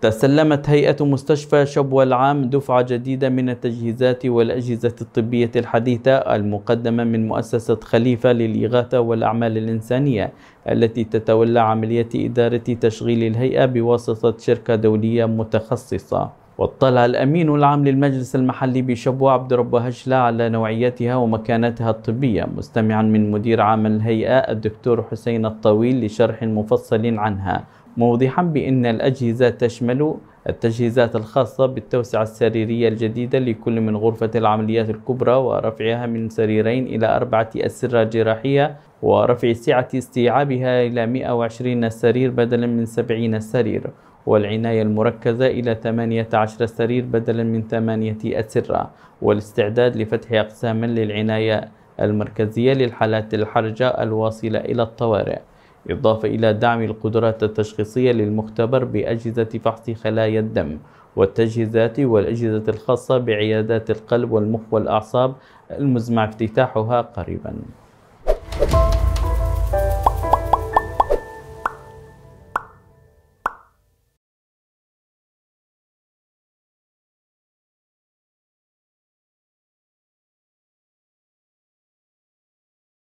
تسلمت هيئة مستشفى شبوة العام دفعة جديدة من التجهيزات والأجهزة الطبية الحديثة المقدمة من مؤسسة خليفة للإغاثة والأعمال الإنسانية التي تتولى عملية إدارة تشغيل الهيئة بواسطة شركة دولية متخصصة واطلع الأمين العام للمجلس المحلي بشبوة عبد رب هشلة على نوعيتها ومكانتها الطبية مستمعا من مدير عام الهيئة الدكتور حسين الطويل لشرح مفصل عنها موضحا بأن الأجهزة تشمل التجهيزات الخاصة بالتوسعة السريرية الجديدة لكل من غرفة العمليات الكبرى ورفعها من سريرين إلى أربعة أسرة جراحية ورفع سعة استيعابها إلى 120 سرير بدلا من 70 سرير والعناية المركزة إلى 18 سرير بدلا من 8 أسرة والاستعداد لفتح أقساما للعناية المركزية للحالات الحرجة الواصلة إلى الطوارئ إضافة إلى دعم القدرات التشخيصية للمختبر بأجهزة فحص خلايا الدم والتجهيزات والأجهزة الخاصة بعيادات القلب والمخ والأعصاب المزمع افتتاحها قريباً.